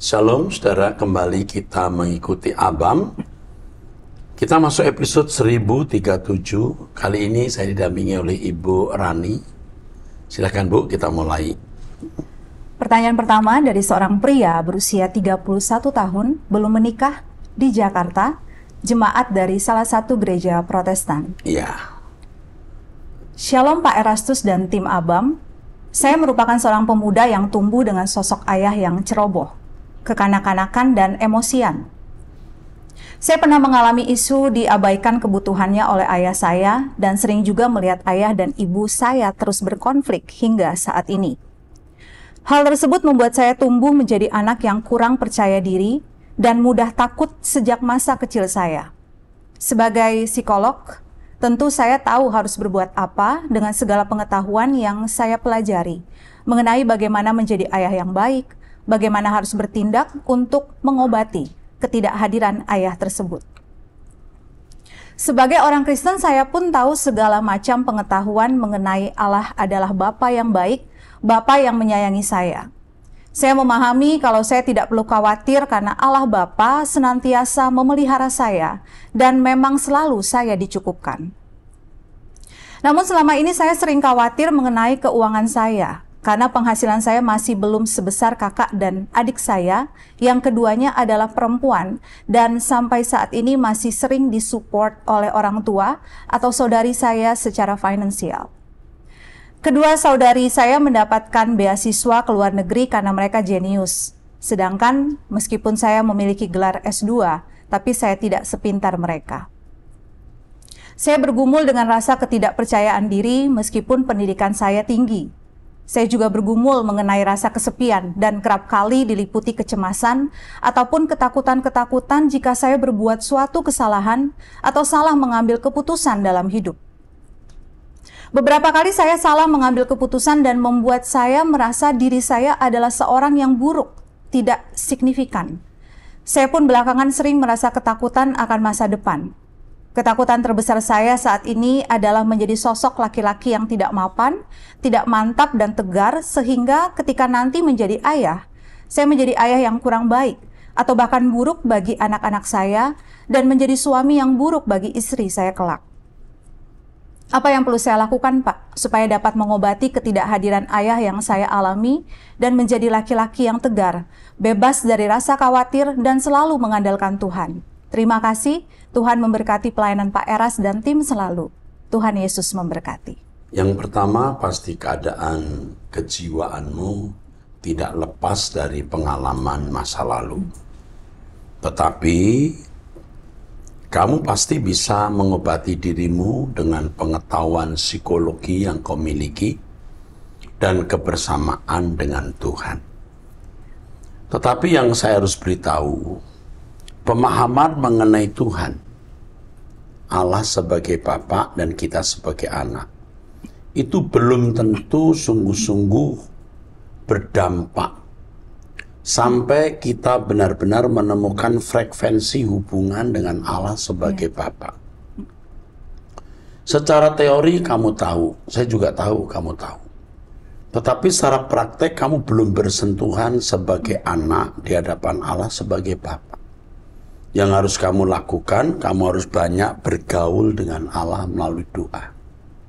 Shalom saudara, kembali kita mengikuti Abam. Kita masuk episode 1037. Kali ini saya didampingi oleh Ibu Rani. Silahkan Bu, kita mulai. Pertanyaan pertama dari seorang pria berusia 31 tahun, belum menikah, di Jakarta, jemaat dari salah satu gereja protestan. Iya. Shalom Pak Erastus dan tim Abam. Saya merupakan seorang pemuda yang tumbuh dengan sosok ayah yang ceroboh kekanak-kanakan, dan emosian. Saya pernah mengalami isu diabaikan kebutuhannya oleh ayah saya dan sering juga melihat ayah dan ibu saya terus berkonflik hingga saat ini. Hal tersebut membuat saya tumbuh menjadi anak yang kurang percaya diri dan mudah takut sejak masa kecil saya. Sebagai psikolog, tentu saya tahu harus berbuat apa dengan segala pengetahuan yang saya pelajari mengenai bagaimana menjadi ayah yang baik, bagaimana harus bertindak untuk mengobati ketidakhadiran ayah tersebut. Sebagai orang Kristen, saya pun tahu segala macam pengetahuan mengenai Allah adalah Bapa yang baik, Bapa yang menyayangi saya. Saya memahami kalau saya tidak perlu khawatir karena Allah Bapa senantiasa memelihara saya dan memang selalu saya dicukupkan. Namun selama ini saya sering khawatir mengenai keuangan saya karena penghasilan saya masih belum sebesar kakak dan adik saya. Yang keduanya adalah perempuan dan sampai saat ini masih sering disupport oleh orang tua atau saudari saya secara finansial. Kedua saudari saya mendapatkan beasiswa ke luar negeri karena mereka jenius. Sedangkan meskipun saya memiliki gelar S2, tapi saya tidak sepintar mereka. Saya bergumul dengan rasa ketidakpercayaan diri meskipun pendidikan saya tinggi, saya juga bergumul mengenai rasa kesepian dan kerap kali diliputi kecemasan ataupun ketakutan-ketakutan jika saya berbuat suatu kesalahan atau salah mengambil keputusan dalam hidup. Beberapa kali saya salah mengambil keputusan dan membuat saya merasa diri saya adalah seorang yang buruk, tidak signifikan. Saya pun belakangan sering merasa ketakutan akan masa depan. Ketakutan terbesar saya saat ini adalah menjadi sosok laki-laki yang tidak mapan, tidak mantap dan tegar sehingga ketika nanti menjadi ayah, saya menjadi ayah yang kurang baik atau bahkan buruk bagi anak-anak saya dan menjadi suami yang buruk bagi istri saya kelak. Apa yang perlu saya lakukan, Pak, supaya dapat mengobati ketidakhadiran ayah yang saya alami dan menjadi laki-laki yang tegar, bebas dari rasa khawatir dan selalu mengandalkan Tuhan? Terima kasih, Tuhan memberkati pelayanan Pak Eras dan tim selalu. Tuhan Yesus memberkati. Yang pertama, pasti keadaan kejiwaanmu tidak lepas dari pengalaman masa lalu. Tetapi kamu pasti bisa mengobati dirimu dengan pengetahuan psikologi yang kau miliki dan kebersamaan dengan Tuhan. Tetapi yang saya harus beritahu, pemahaman mengenai Tuhan. Allah sebagai Bapak dan kita sebagai anak. Itu belum tentu sungguh-sungguh berdampak. Sampai kita benar-benar menemukan frekuensi hubungan dengan Allah sebagai ya. Bapak. Secara teori kamu tahu, saya juga tahu kamu tahu. Tetapi secara praktek kamu belum bersentuhan sebagai anak di hadapan Allah sebagai Bapak yang harus kamu lakukan, kamu harus banyak bergaul dengan Allah melalui doa.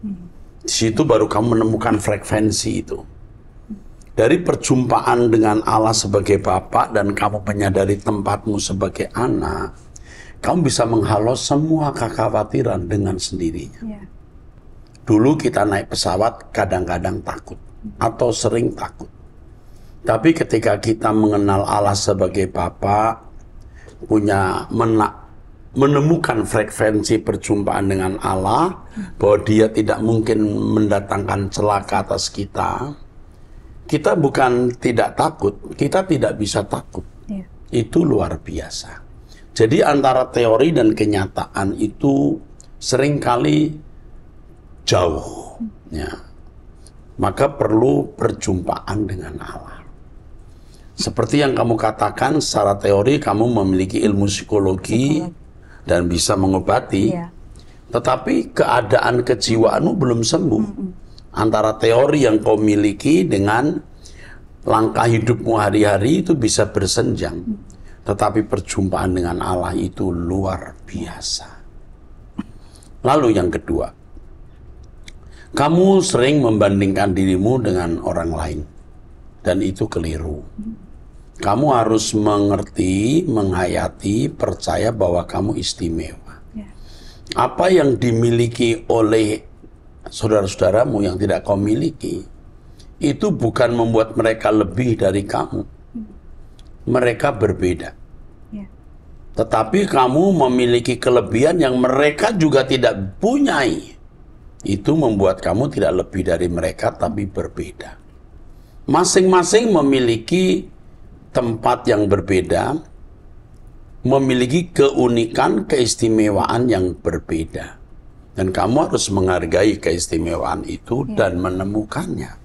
Hmm. Di situ baru kamu menemukan frekuensi itu. Dari perjumpaan dengan Allah sebagai Bapak dan kamu menyadari tempatmu sebagai anak, kamu bisa menghalau semua kekhawatiran dengan sendirinya. Ya. Dulu kita naik pesawat kadang-kadang takut atau sering takut. Tapi ketika kita mengenal Allah sebagai Bapak, punya menak menemukan frekuensi perjumpaan dengan Allah bahwa dia tidak mungkin mendatangkan celaka atas kita kita bukan tidak takut kita tidak bisa takut yeah. itu luar biasa jadi antara teori dan kenyataan itu seringkali jauh ya maka perlu perjumpaan dengan Allah seperti yang kamu katakan, secara teori kamu memiliki ilmu psikologi dan bisa mengobati, iya. tetapi keadaan kejiwaanmu belum sembuh. Mm -mm. Antara teori yang kau miliki dengan langkah hidupmu hari-hari itu bisa bersenjang. Mm. Tetapi perjumpaan dengan Allah itu luar biasa. Lalu yang kedua, kamu sering membandingkan dirimu dengan orang lain dan itu keliru. Kamu harus mengerti, menghayati, percaya bahwa kamu istimewa. Ya. Apa yang dimiliki oleh saudara-saudaramu yang tidak kau miliki, itu bukan membuat mereka lebih dari kamu. Mereka berbeda. Ya. Tetapi kamu memiliki kelebihan yang mereka juga tidak punyai. Itu membuat kamu tidak lebih dari mereka, tapi berbeda masing-masing memiliki tempat yang berbeda, memiliki keunikan, keistimewaan yang berbeda. Dan kamu harus menghargai keistimewaan itu ya. dan menemukannya.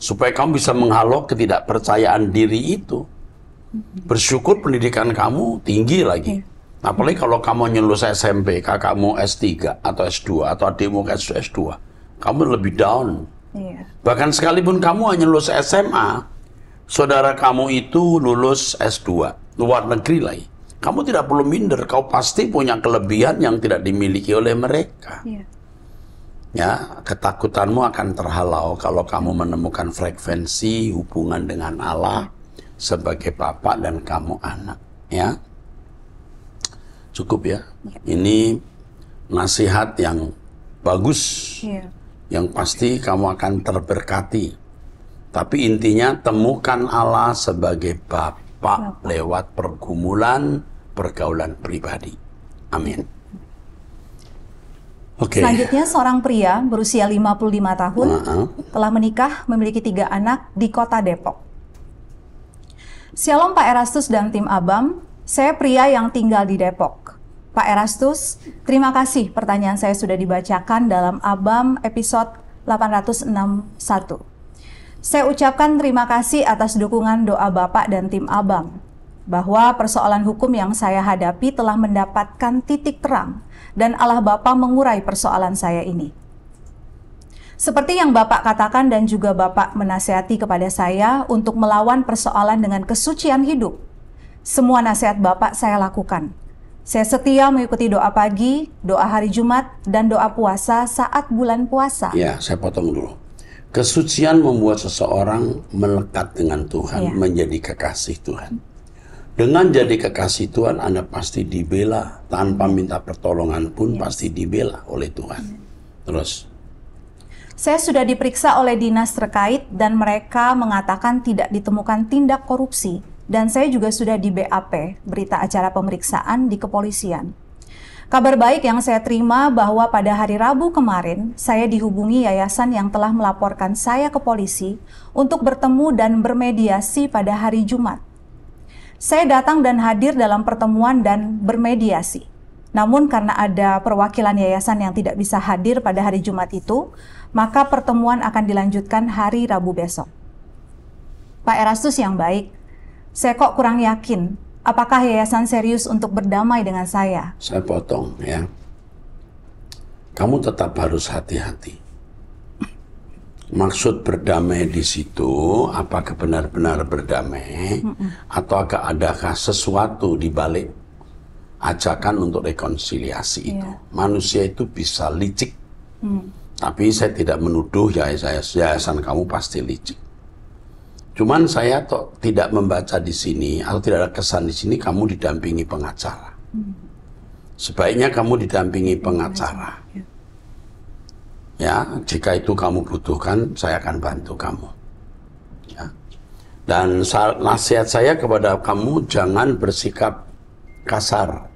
Supaya kamu bisa menghalau ketidakpercayaan diri itu. Mhm. Bersyukur pendidikan kamu tinggi lagi. Ya. Apalagi kalau kamu nyelus SMP, kakakmu S3 atau S2 atau adikmu S2, S2, kamu lebih down Iya. Bahkan sekalipun kamu hanya lulus SMA, saudara kamu itu lulus S2, luar negeri lagi. Kamu tidak perlu minder, kau pasti punya kelebihan yang tidak dimiliki oleh mereka. Iya. Ya, ketakutanmu akan terhalau kalau kamu menemukan frekuensi hubungan dengan Allah sebagai bapak dan kamu anak, ya. Cukup ya. Iya. Ini nasihat yang bagus. Iya yang pasti kamu akan terberkati. Tapi intinya temukan Allah sebagai Bapak lewat pergumulan pergaulan pribadi. Amin. Okay. Selanjutnya seorang pria berusia 55 tahun uh -huh. telah menikah memiliki tiga anak di kota Depok. Shalom Pak Erastus dan tim Abam, saya pria yang tinggal di Depok. Pak Erastus, terima kasih pertanyaan saya sudah dibacakan dalam ABAM episode 861. Saya ucapkan terima kasih atas dukungan doa Bapak dan tim ABAM bahwa persoalan hukum yang saya hadapi telah mendapatkan titik terang dan Allah bapak mengurai persoalan saya ini. Seperti yang Bapak katakan dan juga Bapak menasihati kepada saya untuk melawan persoalan dengan kesucian hidup. Semua nasihat Bapak saya lakukan saya setia mengikuti doa pagi, doa hari Jumat, dan doa puasa saat bulan puasa. Ya, saya potong dulu. Kesucian membuat seseorang melekat dengan Tuhan, ya. menjadi kekasih Tuhan. Dengan jadi kekasih Tuhan, Anda pasti dibela. Tanpa minta pertolongan pun ya. pasti dibela oleh Tuhan. Ya. Terus. Saya sudah diperiksa oleh dinas terkait dan mereka mengatakan tidak ditemukan tindak korupsi dan saya juga sudah di BAP, berita acara pemeriksaan di kepolisian. Kabar baik yang saya terima bahwa pada hari Rabu kemarin, saya dihubungi yayasan yang telah melaporkan saya ke polisi untuk bertemu dan bermediasi pada hari Jumat. Saya datang dan hadir dalam pertemuan dan bermediasi. Namun karena ada perwakilan yayasan yang tidak bisa hadir pada hari Jumat itu, maka pertemuan akan dilanjutkan hari Rabu besok. Pak Erastus yang baik, saya kok kurang yakin, apakah yayasan serius untuk berdamai dengan saya? Saya potong ya. Kamu tetap harus hati-hati. Maksud berdamai di situ, apakah benar-benar berdamai, mm -mm. atau adakah sesuatu di balik ajakan untuk rekonsiliasi yeah. itu? Iya. Manusia itu bisa licik, mm. tapi saya tidak menuduh saya, yayasan kamu pasti licik Cuman saya toh tidak membaca di sini atau tidak ada kesan di sini kamu didampingi pengacara. Sebaiknya kamu didampingi pengacara. Ya. ya, jika itu kamu butuhkan, saya akan bantu kamu. Ya. Dan nasihat saya kepada kamu jangan bersikap kasar.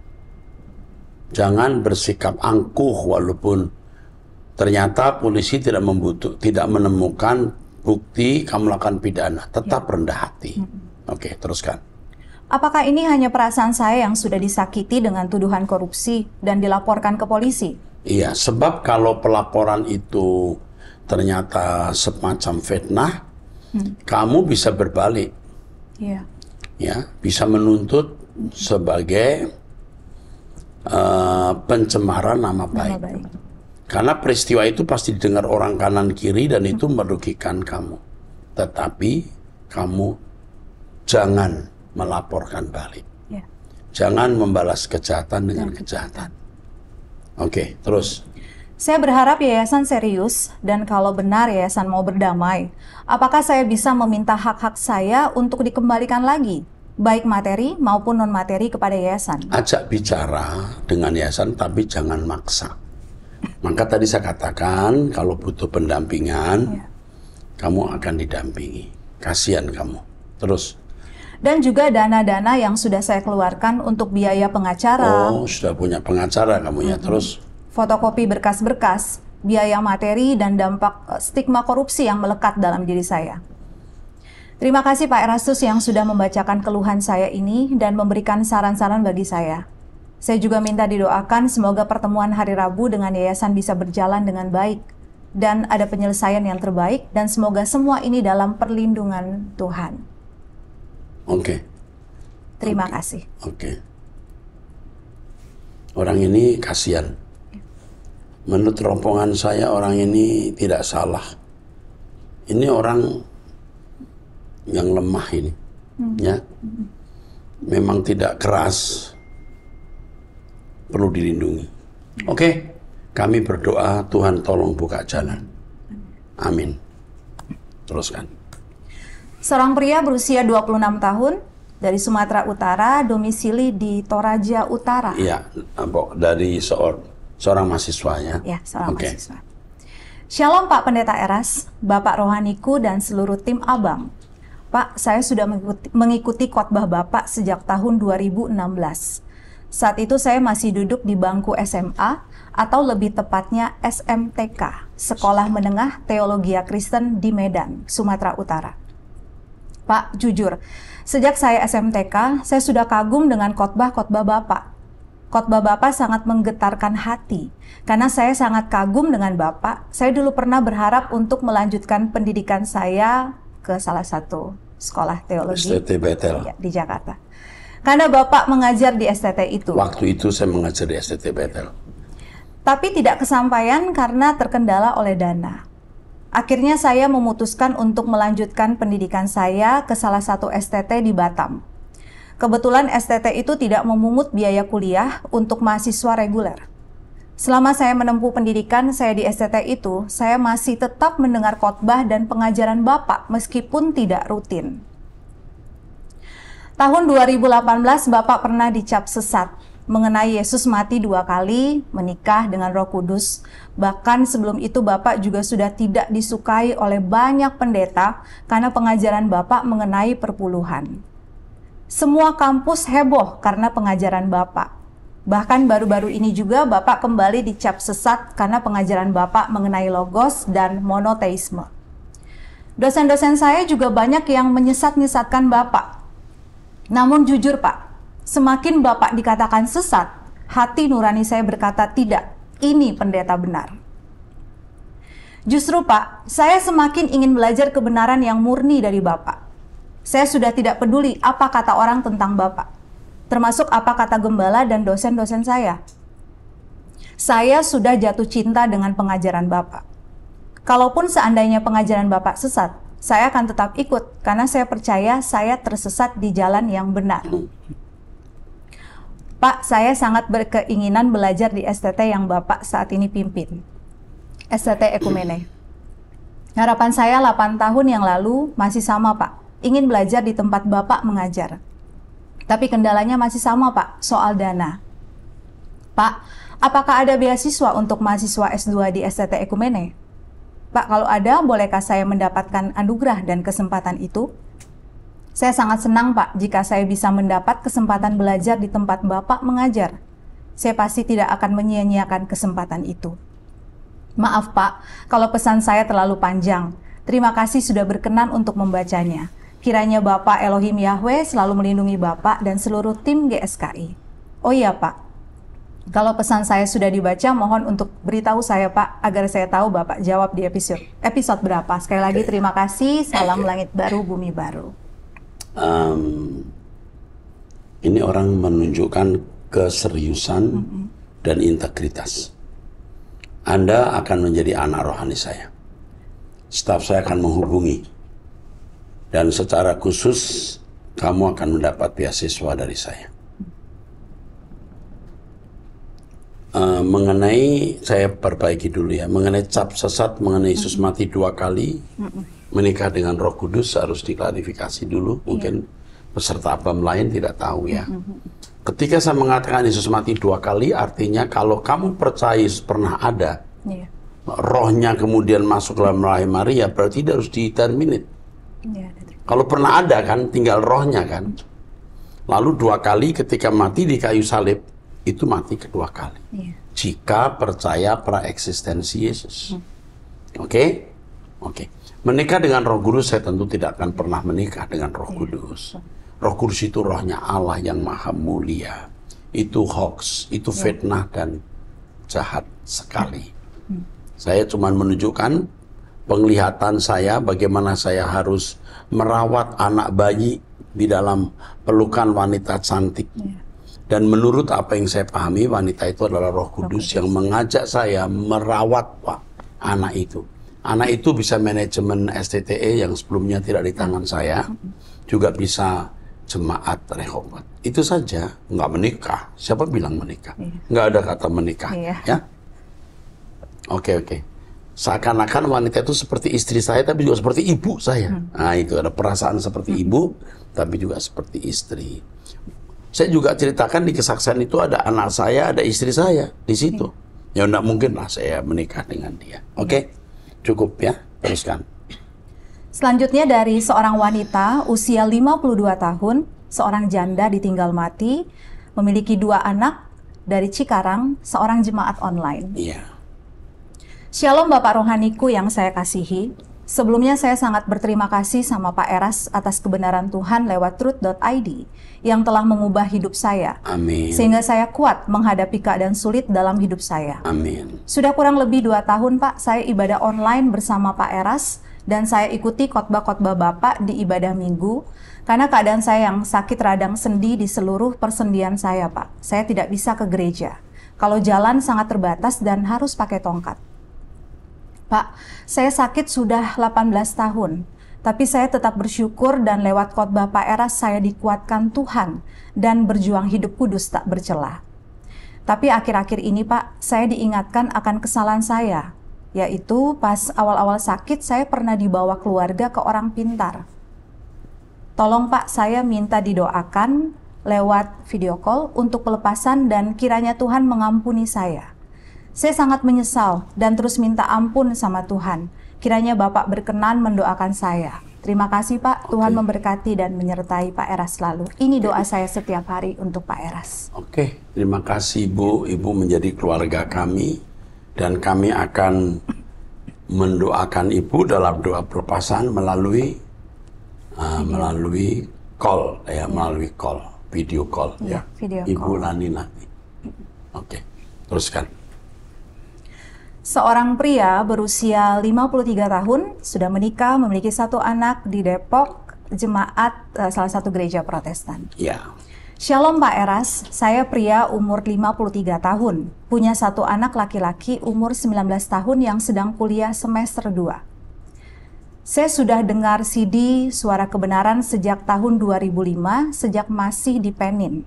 Jangan bersikap angkuh walaupun ternyata polisi tidak membutuh tidak menemukan bukti kamu melakukan pidana, tetap ya. rendah hati. Hmm. Oke, okay, teruskan. Apakah ini hanya perasaan saya yang sudah disakiti dengan tuduhan korupsi dan dilaporkan ke polisi? Iya, sebab kalau pelaporan itu ternyata semacam fitnah, hmm. kamu bisa berbalik. Iya. Ya, bisa menuntut sebagai uh, pencemaran nama baik. Nama baik. Karena peristiwa itu pasti didengar orang kanan kiri dan itu merugikan kamu. Tetapi kamu jangan melaporkan balik. Ya. Jangan membalas kejahatan dengan kejahatan. Oke, okay, terus. Saya berharap yayasan serius dan kalau benar yayasan mau berdamai, apakah saya bisa meminta hak-hak saya untuk dikembalikan lagi, baik materi maupun non materi kepada yayasan? Ajak bicara dengan yayasan tapi jangan maksa. Maka tadi saya katakan kalau butuh pendampingan, ya. kamu akan didampingi. Kasihan kamu. Terus. Dan juga dana-dana yang sudah saya keluarkan untuk biaya pengacara. Oh, sudah punya pengacara kamu ya. Mm -hmm. Terus. Fotokopi berkas-berkas, biaya materi dan dampak eh, stigma korupsi yang melekat dalam diri saya. Terima kasih Pak Erastus yang sudah membacakan keluhan saya ini dan memberikan saran-saran bagi saya. Saya juga minta didoakan semoga pertemuan hari Rabu dengan yayasan bisa berjalan dengan baik dan ada penyelesaian yang terbaik dan semoga semua ini dalam perlindungan Tuhan. Oke. Okay. Terima okay. kasih. Oke. Okay. Orang ini kasihan. Menurut rombongan saya orang ini tidak salah. Ini orang yang lemah ini, hmm. ya. Memang tidak keras, perlu dilindungi. Oke, okay? kami berdoa Tuhan tolong buka jalan. Amin. Teruskan. Seorang pria berusia 26 tahun dari Sumatera Utara, domisili di Toraja Utara. Iya, dari seorang seorang mahasiswa ya. Iya, seorang okay. mahasiswa. Shalom Pak Pendeta Eras, Bapak Rohaniku dan seluruh tim Abang. Pak, saya sudah mengikuti, mengikuti khotbah Bapak sejak tahun 2016. Saat itu saya masih duduk di bangku SMA atau lebih tepatnya SMTK, Sekolah Menengah teologi Kristen di Medan, Sumatera Utara. Pak, jujur, sejak saya SMTK, saya sudah kagum dengan khotbah-khotbah Bapak. Khotbah Bapak sangat menggetarkan hati, karena saya sangat kagum dengan Bapak. Saya dulu pernah berharap untuk melanjutkan pendidikan saya ke salah satu sekolah teologi iya, di Jakarta. Karena Bapak mengajar di STT itu. Waktu itu saya mengajar di STT Betel. Tapi tidak kesampaian karena terkendala oleh dana. Akhirnya saya memutuskan untuk melanjutkan pendidikan saya ke salah satu STT di Batam. Kebetulan STT itu tidak memungut biaya kuliah untuk mahasiswa reguler. Selama saya menempuh pendidikan saya di STT itu, saya masih tetap mendengar khotbah dan pengajaran Bapak meskipun tidak rutin. Tahun 2018 Bapak pernah dicap sesat mengenai Yesus mati dua kali, menikah dengan Roh Kudus. Bahkan sebelum itu Bapak juga sudah tidak disukai oleh banyak pendeta karena pengajaran Bapak mengenai perpuluhan. Semua kampus heboh karena pengajaran Bapak. Bahkan baru-baru ini juga Bapak kembali dicap sesat karena pengajaran Bapak mengenai logos dan monoteisme. Dosen-dosen saya juga banyak yang menyesat-nyesatkan Bapak namun jujur Pak, semakin Bapak dikatakan sesat, hati nurani saya berkata tidak, ini pendeta benar. Justru Pak, saya semakin ingin belajar kebenaran yang murni dari Bapak. Saya sudah tidak peduli apa kata orang tentang Bapak, termasuk apa kata gembala dan dosen-dosen saya. Saya sudah jatuh cinta dengan pengajaran Bapak. Kalaupun seandainya pengajaran Bapak sesat, saya akan tetap ikut karena saya percaya saya tersesat di jalan yang benar. Pak, saya sangat berkeinginan belajar di STT yang Bapak saat ini pimpin. STT Ekumene. Harapan saya 8 tahun yang lalu masih sama, Pak. Ingin belajar di tempat Bapak mengajar. Tapi kendalanya masih sama, Pak, soal dana. Pak, apakah ada beasiswa untuk mahasiswa S2 di STT Ekumene? Pak, kalau ada, bolehkah saya mendapatkan anugerah dan kesempatan itu? Saya sangat senang, Pak, jika saya bisa mendapat kesempatan belajar di tempat Bapak mengajar. Saya pasti tidak akan menyia-nyiakan kesempatan itu. Maaf, Pak, kalau pesan saya terlalu panjang. Terima kasih sudah berkenan untuk membacanya. Kiranya Bapak Elohim Yahweh selalu melindungi Bapak dan seluruh tim GSKI. Oh iya, Pak, kalau pesan saya sudah dibaca, mohon untuk beritahu saya Pak agar saya tahu Bapak jawab di episode episode berapa. Sekali lagi okay. terima kasih. Salam okay. langit baru, bumi baru. Um, ini orang menunjukkan keseriusan mm -hmm. dan integritas. Anda akan menjadi anak rohani saya. Staf saya akan menghubungi dan secara khusus kamu akan mendapat beasiswa dari saya. Eh, mengenai saya perbaiki dulu ya mengenai cap sesat mengenai Yesus mm-hmm. mati dua kali mm-hmm. menikah dengan Roh Kudus harus diklarifikasi dulu yeah. mungkin peserta abam lain tidak tahu ya. Mm-hmm. Ketika saya mengatakan Yesus mati dua kali artinya kalau kamu percaya Yesus pernah ada yeah. rohnya kemudian masuk dalam rahim Maria berarti harus diterminit iya, Yeah, kalau pernah ada kan tinggal rohnya kan. Lalu dua kali ketika mati di kayu salib itu mati kedua kali. Yeah. Jika percaya praeksistensi Yesus. Hmm. Oke? Oke. Okay? Menikah dengan Roh Kudus saya tentu tidak akan pernah menikah dengan Roh iya, Kudus. Roh Kudus itu rohnya Allah yang maha mulia. Itu hoax, itu iya. fitnah dan jahat sekali. Iya. Hmm. Saya cuma menunjukkan penglihatan saya bagaimana saya harus merawat anak bayi di dalam pelukan wanita cantik. Yeah dan menurut apa yang saya pahami, wanita itu adalah Roh Kudus yang mengajak saya merawat Pak anak itu. Anak itu bisa manajemen STTE yang sebelumnya tidak di tangan saya, juga bisa jemaat rehobat. Itu saja, nggak menikah. Siapa bilang menikah? Iya. Nggak ada kata menikah, iya. ya? Oke, oke. Seakan-akan wanita itu seperti istri saya, tapi juga seperti ibu saya. Hmm. Nah, itu ada perasaan seperti hmm. ibu, tapi juga seperti istri saya juga ceritakan di Kesaksian itu ada anak saya, ada istri saya di situ. Ya enggak mungkin lah saya menikah dengan dia. Oke, okay? cukup ya, teruskan. Selanjutnya dari seorang wanita usia 52 tahun, seorang janda ditinggal mati, memiliki dua anak dari Cikarang, seorang jemaat online. Iya. Shalom Bapak Rohaniku yang saya kasihi. Sebelumnya saya sangat berterima kasih sama Pak Eras atas kebenaran Tuhan lewat truth.id yang telah mengubah hidup saya. Amin. Sehingga saya kuat menghadapi keadaan sulit dalam hidup saya. Amin. Sudah kurang lebih dua tahun Pak, saya ibadah online bersama Pak Eras dan saya ikuti khotbah-khotbah Bapak di ibadah minggu karena keadaan saya yang sakit radang sendi di seluruh persendian saya Pak. Saya tidak bisa ke gereja. Kalau jalan sangat terbatas dan harus pakai tongkat. Pak, saya sakit sudah 18 tahun, tapi saya tetap bersyukur dan lewat khotbah Pak Eras saya dikuatkan Tuhan dan berjuang hidup kudus tak bercela. Tapi akhir-akhir ini Pak, saya diingatkan akan kesalahan saya, yaitu pas awal-awal sakit saya pernah dibawa keluarga ke orang pintar. Tolong Pak, saya minta didoakan lewat video call untuk pelepasan dan kiranya Tuhan mengampuni saya. Saya sangat menyesal dan terus minta ampun sama Tuhan. Kiranya Bapak berkenan mendoakan saya. Terima kasih Pak, okay. Tuhan memberkati dan menyertai Pak Eras selalu. Ini doa saya setiap hari untuk Pak Eras. Oke, okay. terima kasih Ibu. Ibu menjadi keluarga kami dan kami akan mendoakan Ibu dalam doa perpasan melalui uh, melalui call ya, iya. melalui call, video call ya. ya. Video Ibu call. Lani nanti. Oke, okay. teruskan. Seorang pria berusia 53 tahun sudah menikah, memiliki satu anak di Depok, jemaat uh, salah satu gereja Protestan. Ya. Shalom Pak Eras, saya pria umur 53 tahun, punya satu anak laki-laki umur 19 tahun yang sedang kuliah semester 2. Saya sudah dengar CD Suara Kebenaran sejak tahun 2005, sejak masih di Penin.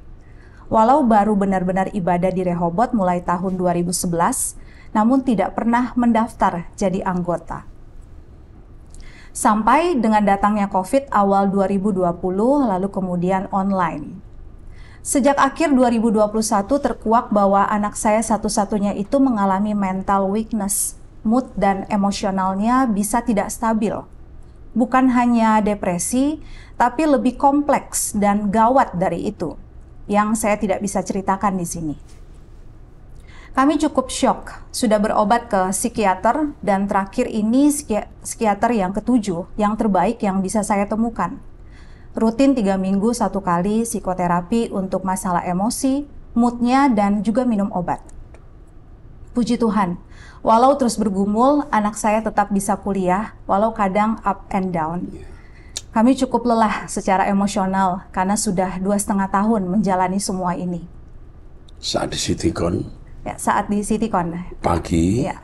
Walau baru benar-benar ibadah di Rehobot mulai tahun 2011, namun tidak pernah mendaftar jadi anggota. Sampai dengan datangnya COVID awal 2020 lalu kemudian online. Sejak akhir 2021 terkuak bahwa anak saya satu-satunya itu mengalami mental weakness, mood dan emosionalnya bisa tidak stabil. Bukan hanya depresi, tapi lebih kompleks dan gawat dari itu, yang saya tidak bisa ceritakan di sini. Kami cukup shock, sudah berobat ke psikiater dan terakhir ini psikiater yang ketujuh, yang terbaik yang bisa saya temukan. Rutin tiga minggu satu kali psikoterapi untuk masalah emosi, moodnya, dan juga minum obat. Puji Tuhan, walau terus bergumul, anak saya tetap bisa kuliah, walau kadang up and down. Kami cukup lelah secara emosional karena sudah dua setengah tahun menjalani semua ini. Saat di Citigon, ya, saat di Citycon. Pagi. Ya.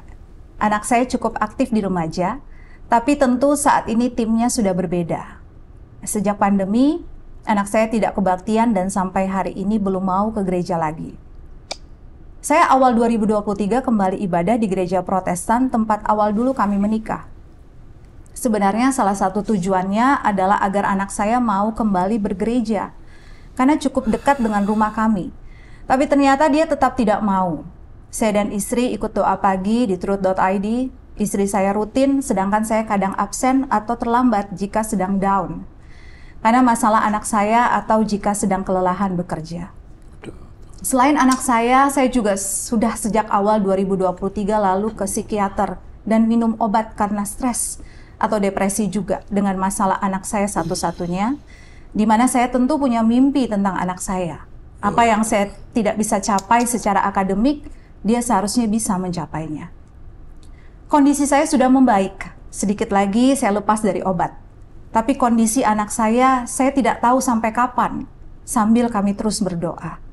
Anak saya cukup aktif di remaja, tapi tentu saat ini timnya sudah berbeda. Sejak pandemi, anak saya tidak kebaktian dan sampai hari ini belum mau ke gereja lagi. Saya awal 2023 kembali ibadah di gereja protestan tempat awal dulu kami menikah. Sebenarnya salah satu tujuannya adalah agar anak saya mau kembali bergereja, karena cukup dekat dengan rumah kami. Tapi ternyata dia tetap tidak mau. Saya dan istri ikut doa pagi di truth.id. Istri saya rutin, sedangkan saya kadang absen atau terlambat jika sedang down. Karena masalah anak saya atau jika sedang kelelahan bekerja. Selain anak saya, saya juga sudah sejak awal 2023 lalu ke psikiater dan minum obat karena stres atau depresi juga dengan masalah anak saya satu-satunya, di mana saya tentu punya mimpi tentang anak saya. Apa yang saya tidak bisa capai secara akademik, dia seharusnya bisa mencapainya. Kondisi saya sudah membaik. Sedikit lagi saya lepas dari obat. Tapi kondisi anak saya, saya tidak tahu sampai kapan. Sambil kami terus berdoa.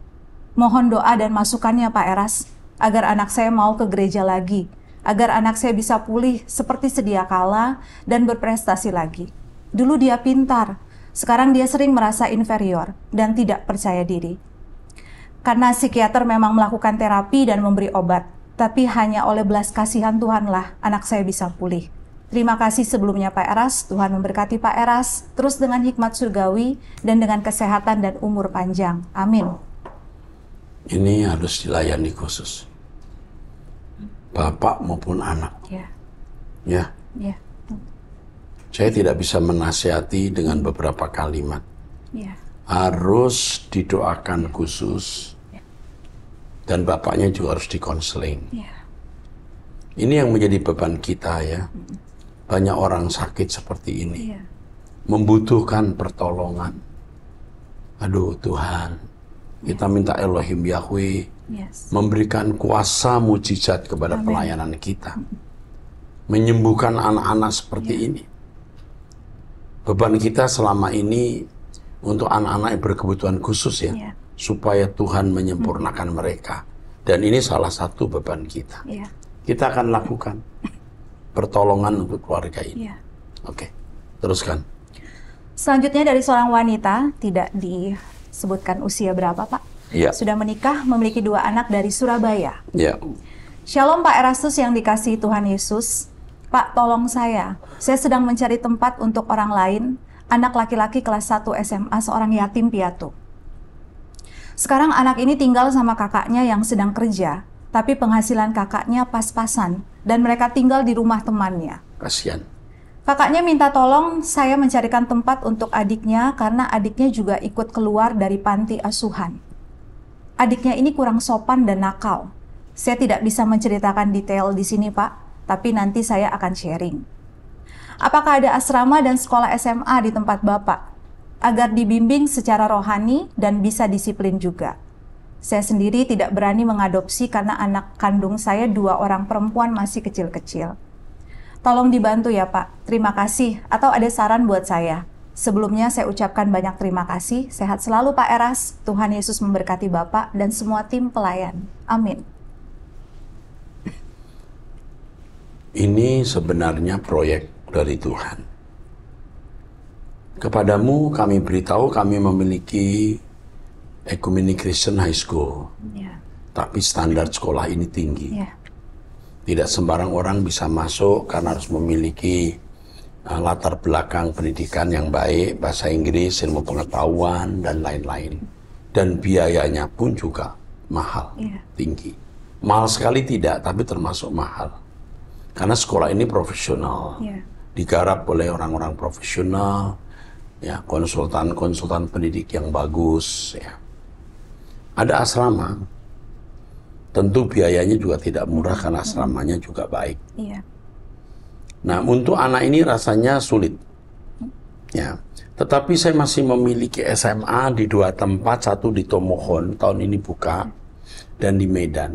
Mohon doa dan masukannya Pak Eras, agar anak saya mau ke gereja lagi, agar anak saya bisa pulih seperti sedia kala dan berprestasi lagi. Dulu dia pintar, sekarang dia sering merasa inferior dan tidak percaya diri. Karena psikiater memang melakukan terapi dan memberi obat, tapi hanya oleh belas kasihan Tuhanlah anak saya bisa pulih. Terima kasih sebelumnya Pak Eras, Tuhan memberkati Pak Eras, terus dengan hikmat surgawi dan dengan kesehatan dan umur panjang. Amin. Ini harus dilayani khusus. Bapak maupun anak. Ya. Ya. ya. Saya tidak bisa menasihati dengan beberapa kalimat. Ya harus didoakan khusus dan bapaknya juga harus dikonseling. Yeah. Ini yang menjadi beban kita ya. Banyak orang sakit seperti ini. Yeah. Membutuhkan pertolongan. Aduh Tuhan, kita ya. minta Elohim Yahweh yes. memberikan kuasa mujizat kepada Amen. pelayanan kita. Menyembuhkan anak-anak seperti yeah. ini. Beban kita selama ini untuk anak-anak yang berkebutuhan khusus ya, yeah. supaya Tuhan menyempurnakan hmm. mereka. Dan ini salah satu beban kita. Yeah. Kita akan lakukan pertolongan untuk keluarga ini. Yeah. Oke, teruskan. Selanjutnya dari seorang wanita, tidak disebutkan usia berapa Pak. Yeah. Sudah menikah, memiliki dua anak dari Surabaya. Yeah. Shalom Pak Erasus yang dikasih Tuhan Yesus. Pak, tolong saya. Saya sedang mencari tempat untuk orang lain anak laki-laki kelas 1 SMA seorang yatim piatu. Sekarang anak ini tinggal sama kakaknya yang sedang kerja, tapi penghasilan kakaknya pas-pasan dan mereka tinggal di rumah temannya. Kasihan. Kakaknya minta tolong saya mencarikan tempat untuk adiknya karena adiknya juga ikut keluar dari panti asuhan. Adiknya ini kurang sopan dan nakal. Saya tidak bisa menceritakan detail di sini, Pak, tapi nanti saya akan sharing. Apakah ada asrama dan sekolah SMA di tempat Bapak? Agar dibimbing secara rohani dan bisa disiplin juga. Saya sendiri tidak berani mengadopsi karena anak kandung saya dua orang perempuan masih kecil-kecil. Tolong dibantu ya Pak, terima kasih. Atau ada saran buat saya. Sebelumnya saya ucapkan banyak terima kasih. Sehat selalu Pak Eras. Tuhan Yesus memberkati Bapak dan semua tim pelayan. Amin. Ini sebenarnya proyek dari Tuhan. Kepadamu kami beritahu kami memiliki Ekumeni Christian High School. Yeah. Tapi standar sekolah ini tinggi. Yeah. Tidak sembarang orang bisa masuk karena harus memiliki uh, latar belakang pendidikan yang baik, bahasa Inggris, ilmu pengetahuan, dan lain-lain. Dan biayanya pun juga mahal, yeah. tinggi. Mahal sekali tidak, tapi termasuk mahal. Karena sekolah ini profesional. Yeah digarap oleh orang-orang profesional, ya konsultan-konsultan pendidik yang bagus. Ya. Ada asrama, tentu biayanya juga tidak murah karena hmm. asramanya juga baik. Iya. Nah untuk anak ini rasanya sulit, hmm. ya. Tetapi saya masih memiliki SMA di dua tempat, satu di Tomohon tahun ini buka hmm. dan di Medan.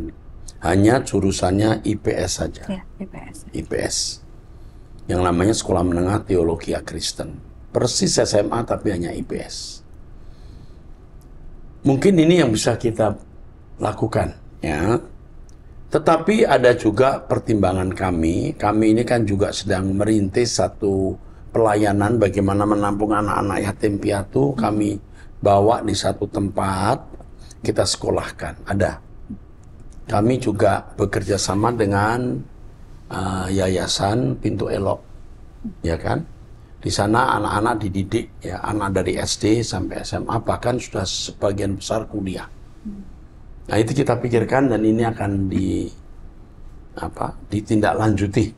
Hanya jurusannya IPS saja. Ya, IPS. IPS yang namanya Sekolah Menengah Teologi Kristen. Persis SMA tapi hanya IPS. Mungkin ini yang bisa kita lakukan ya. Tetapi ada juga pertimbangan kami. Kami ini kan juga sedang merintis satu pelayanan bagaimana menampung anak-anak yatim piatu. Kami bawa di satu tempat, kita sekolahkan. Ada. Kami juga bekerja sama dengan uh, yayasan Pintu Elok, ya kan? Di sana anak-anak dididik, ya anak dari SD sampai SMA bahkan sudah sebagian besar kuliah. Nah itu kita pikirkan dan ini akan di apa ditindaklanjuti.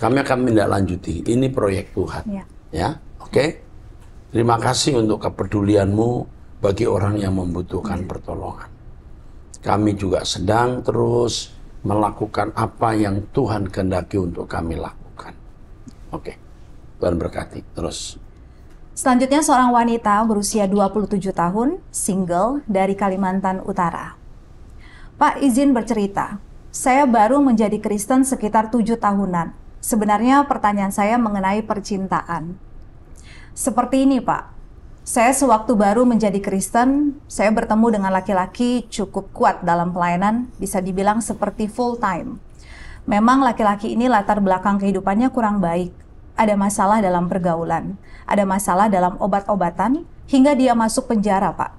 Kami akan menindaklanjuti. Ini proyek Tuhan, ya, ya? oke? Okay? Terima kasih untuk kepedulianmu bagi orang yang membutuhkan ya. pertolongan. Kami juga sedang terus melakukan apa yang Tuhan kehendaki untuk kami lakukan. Oke, okay. Tuhan berkati. Terus. Selanjutnya seorang wanita berusia 27 tahun, single, dari Kalimantan Utara. Pak izin bercerita, saya baru menjadi Kristen sekitar tujuh tahunan. Sebenarnya pertanyaan saya mengenai percintaan. Seperti ini Pak, saya sewaktu baru menjadi Kristen, saya bertemu dengan laki-laki cukup kuat dalam pelayanan, bisa dibilang seperti full time. Memang laki-laki ini latar belakang kehidupannya kurang baik. Ada masalah dalam pergaulan, ada masalah dalam obat-obatan, hingga dia masuk penjara, Pak.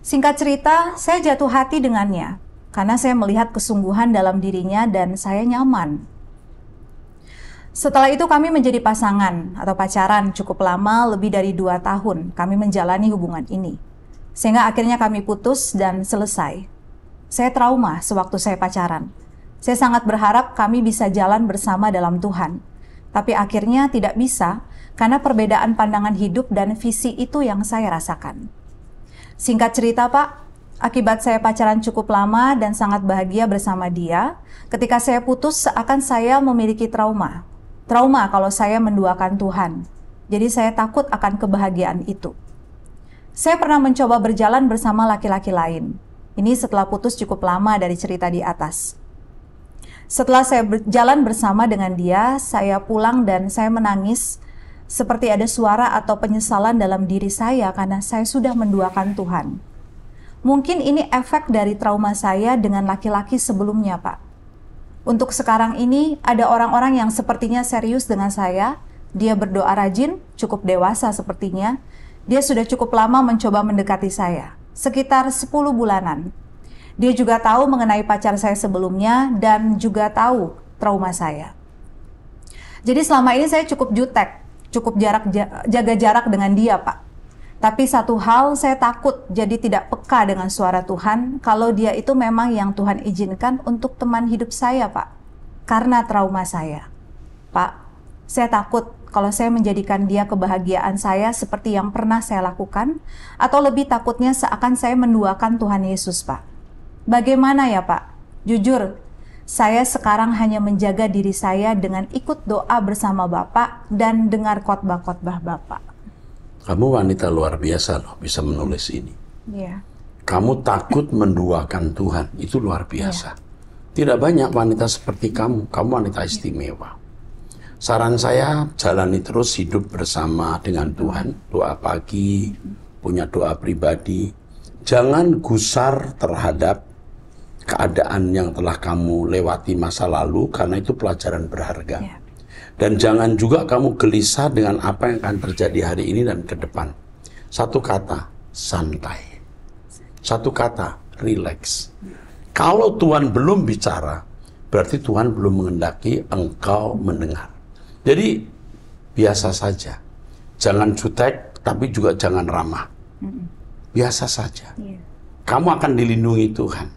Singkat cerita, saya jatuh hati dengannya, karena saya melihat kesungguhan dalam dirinya dan saya nyaman setelah itu kami menjadi pasangan atau pacaran cukup lama, lebih dari dua tahun kami menjalani hubungan ini. Sehingga akhirnya kami putus dan selesai. Saya trauma sewaktu saya pacaran. Saya sangat berharap kami bisa jalan bersama dalam Tuhan. Tapi akhirnya tidak bisa karena perbedaan pandangan hidup dan visi itu yang saya rasakan. Singkat cerita Pak, Akibat saya pacaran cukup lama dan sangat bahagia bersama dia, ketika saya putus seakan saya memiliki trauma trauma kalau saya menduakan Tuhan. Jadi saya takut akan kebahagiaan itu. Saya pernah mencoba berjalan bersama laki-laki lain. Ini setelah putus cukup lama dari cerita di atas. Setelah saya berjalan bersama dengan dia, saya pulang dan saya menangis seperti ada suara atau penyesalan dalam diri saya karena saya sudah menduakan Tuhan. Mungkin ini efek dari trauma saya dengan laki-laki sebelumnya, Pak. Untuk sekarang ini, ada orang-orang yang sepertinya serius dengan saya. Dia berdoa rajin, cukup dewasa sepertinya. Dia sudah cukup lama mencoba mendekati saya, sekitar 10 bulanan. Dia juga tahu mengenai pacar saya sebelumnya dan juga tahu trauma saya. Jadi selama ini saya cukup jutek, cukup jarak jaga jarak dengan dia, Pak. Tapi satu hal saya takut jadi tidak peka dengan suara Tuhan kalau dia itu memang yang Tuhan izinkan untuk teman hidup saya, Pak. Karena trauma saya. Pak, saya takut kalau saya menjadikan dia kebahagiaan saya seperti yang pernah saya lakukan atau lebih takutnya seakan saya menduakan Tuhan Yesus, Pak. Bagaimana ya, Pak? Jujur, saya sekarang hanya menjaga diri saya dengan ikut doa bersama Bapak dan dengar khotbah-khotbah Bapak. Kamu wanita luar biasa loh bisa menulis ini. Yeah. Kamu takut menduakan Tuhan, itu luar biasa. Yeah. Tidak banyak wanita seperti kamu, kamu wanita istimewa. Saran saya, jalani terus hidup bersama dengan Tuhan, doa pagi, punya doa pribadi. Jangan gusar terhadap keadaan yang telah kamu lewati masa lalu, karena itu pelajaran berharga. Yeah dan jangan juga kamu gelisah dengan apa yang akan terjadi hari ini dan ke depan. Satu kata, santai. Satu kata, relax. Kalau Tuhan belum bicara, berarti Tuhan belum mengendaki engkau mendengar. Jadi, biasa saja. Jangan cutek, tapi juga jangan ramah. Biasa saja. Iya. Kamu akan dilindungi Tuhan.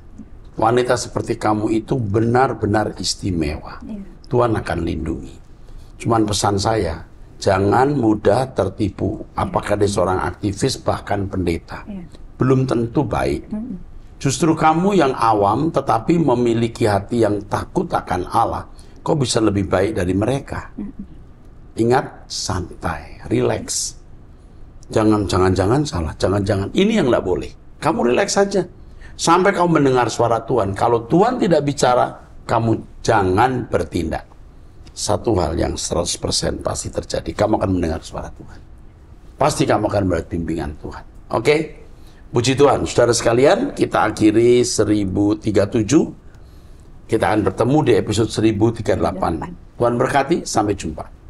Wanita seperti kamu itu benar-benar istimewa. Iya. Tuhan akan lindungi. Cuman pesan saya, jangan mudah tertipu. Apakah dia seorang aktivis bahkan pendeta. Iya. Belum tentu baik. Justru kamu yang awam tetapi memiliki hati yang takut akan Allah, kok bisa lebih baik dari mereka. Ingat santai, relax. Jangan jangan jangan salah, jangan jangan ini yang nggak boleh. Kamu relax saja sampai kamu mendengar suara Tuhan. Kalau Tuhan tidak bicara, kamu jangan bertindak satu hal yang 100% pasti terjadi. Kamu akan mendengar suara Tuhan. Pasti kamu akan melihat bimbingan Tuhan. Oke? Okay? Puji Tuhan, saudara sekalian, kita akhiri 1037. Kita akan bertemu di episode 1038. Tuhan berkati, sampai jumpa.